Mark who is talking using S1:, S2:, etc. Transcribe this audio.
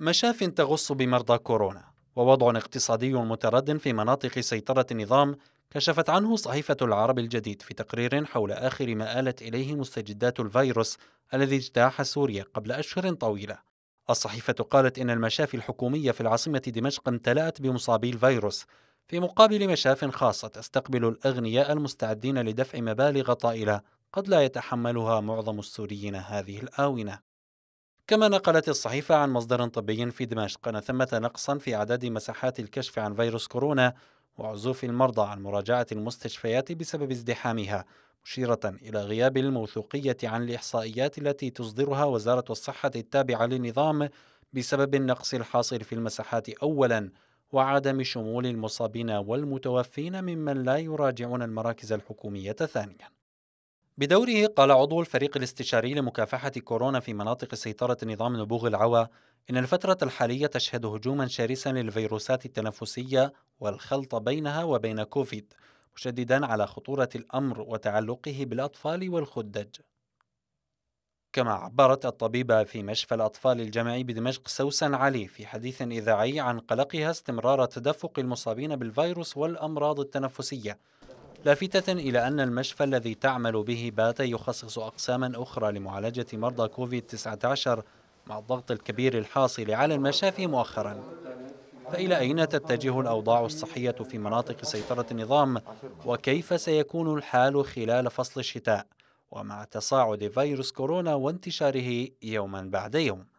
S1: مشاف تغص بمرضى كورونا ووضع اقتصادي متردد في مناطق سيطرة النظام كشفت عنه صحيفة العرب الجديد في تقرير حول آخر ما آلت إليه مستجدات الفيروس الذي اجتاح سوريا قبل أشهر طويلة. الصحيفة قالت إن المشافي الحكومية في العاصمة دمشق امتلأت بمصابي الفيروس، في مقابل مشاف خاصة تستقبل الأغنياء المستعدين لدفع مبالغ طائلة قد لا يتحملها معظم السوريين هذه الآونة. كما نقلت الصحيفة عن مصدر طبي في دمشق أن ثمة نقصا في أعداد مساحات الكشف عن فيروس كورونا وعزوف المرضى عن مراجعة المستشفيات بسبب ازدحامها مشيرة إلى غياب الموثوقية عن الإحصائيات التي تصدرها وزارة الصحة التابعة للنظام بسبب النقص الحاصل في المساحات أولا وعدم شمول المصابين والمتوفين ممن لا يراجعون المراكز الحكومية ثانيا بدوره قال عضو الفريق الاستشاري لمكافحة كورونا في مناطق سيطرة نظام نبوغ العوى إن الفترة الحالية تشهد هجوما شرسا للفيروسات التنفسية والخلط بينها وبين كوفيد مشددا على خطورة الأمر وتعلقه بالأطفال والخدج كما عبرت الطبيبة في مشفى الأطفال الجامعي بدمشق سوسن علي في حديث إذاعي عن قلقها استمرار تدفق المصابين بالفيروس والأمراض التنفسية لافتة إلى أن المشفى الذي تعمل به بات يخصص أقساما أخرى لمعالجة مرضى كوفيد-19 مع الضغط الكبير الحاصل على المشافي مؤخرا فإلى أين تتجه الأوضاع الصحية في مناطق سيطرة النظام وكيف سيكون الحال خلال فصل الشتاء ومع تصاعد فيروس كورونا وانتشاره يوما بعد يوم